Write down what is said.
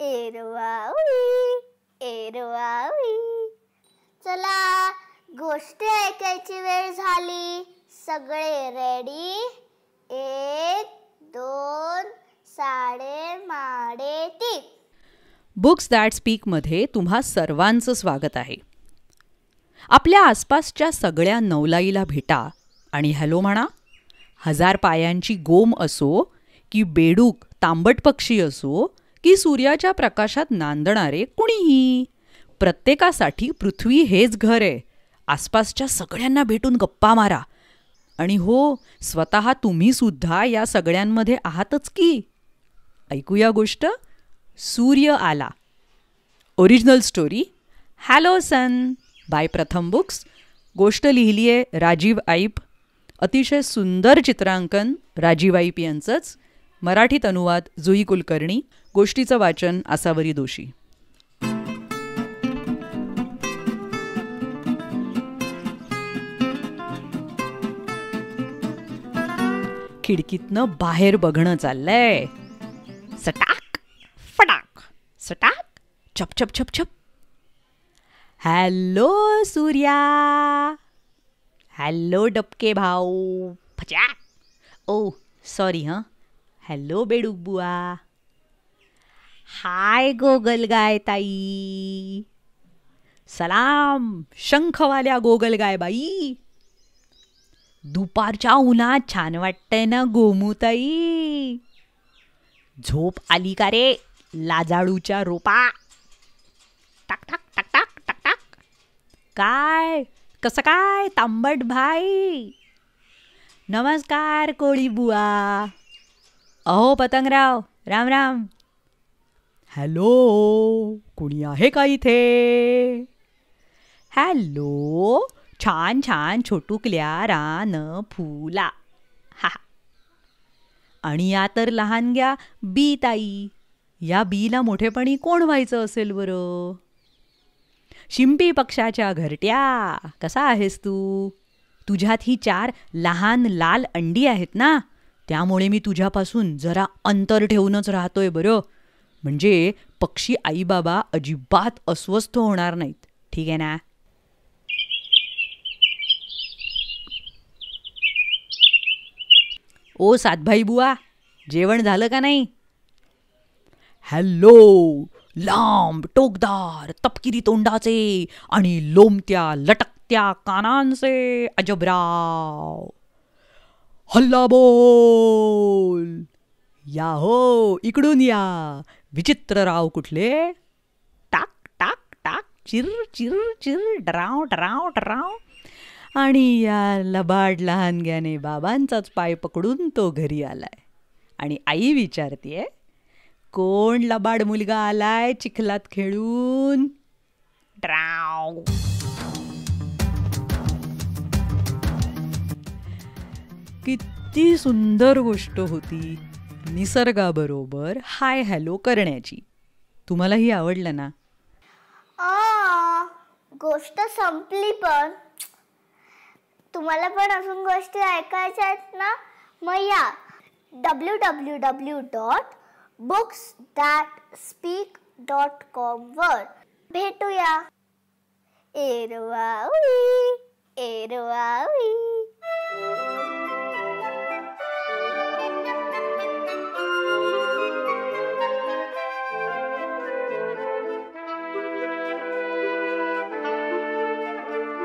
एरवाळी एरवाळी चला गोष्ट ऐकायची वेळ झाली सगळे रेडी एक दोन साडे माडे बुक्स दॅट स्पीक मध्ये तुम्हा सर्वांचं स्वागत आहे आपल्या आसपासच्या सगळ्या नवलाईला भेटा आणि हॅलो म्हणा हजार पायांची गोम असो की बेडूक तांबट पक्षी असो की सूर्याच्या प्रकाशात नांदणारे कुणीही प्रत्येकासाठी पृथ्वी हेच घर आहे आसपासच्या सगळ्यांना भेटून गप्पा मारा आणि हो स्वतः तुम्ही सुद्धा या सगळ्यांमध्ये आहातच की ऐकूया गोष्ट सूर्य आला original story hello sun by Pratham books गोष्ट लिहिली आहे राजीव आईप अतिशय सुंदर चित्रांकन राजीव आईप यांचंच मराठीत अनुवाद जुई कुलकर्णी गोष्टीचं वाचन आसावरी दोषी खिडकीतनं बाहेर बघणं चाललंय सटाक फटाक सटाक छप छप छप छप हॅलो सूर्या हॅलो डबके भाऊ फचा ओ सॉरी हां हॅलो बेडूक बुवा हाय गाय ताई सलाम शंखवाल्या गाय बाई दुपारच्या उन्हात छान वाटतंय ना गोमुताई झोप आली का रे लाजाळूच्या रोपा टाक टाक टाक टाक टाक टाक काय कसं काय तांबट भाई नमस्कार कोळी बुवा अहो पतंगराव राम राम हॅलो कुणी आहे का इथे हॅलो छान छान छोटुकल्या रान फुला हा आणि या तर लहान घ्या बी ताई या बीला मोठेपणी कोण व्हायचं असेल बरं शिंपी पक्षाच्या घरट्या कसा आहेस तू तुझ्यात ही चार लहान लाल अंडी आहेत ना त्यामुळे मी तुझ्यापासून जरा अंतर ठेवूनच राहतोय बरं म्हणजे पक्षी आईबाबा अजिबात अस्वस्थ होणार नाहीत ठीक आहे ना ओ सातभाई बुवा जेवण झालं का नाही हॅलो लांब टोकदार तपकिरी तोंडाचे आणि लोमत्या लटकत्या कानांचे अजबराव हल्ला बोल या हो इकडून या विचित्र राव कुठले टाक टाक टाक चिर चिर चिर डराव डराव डराव आणि या लबाड लहानग्याने बाबांचाच पाय पकडून तो घरी आलाय आणि आई विचारतीये कोण लबाड मुलगा आलाय चिखलात खेळून डराव किती सुंदर गोष्ट होती निसर्गाबरोबर हाय हॅलो करण्याची तुम्हाला ही आवडलं ना गोष्ट संपली पण तुम्हाला पण अजून गोष्टी ऐकायच्या आहेत ना मग या W W W dot books that speak dot कॉमवर भेटूया एरवा एरवा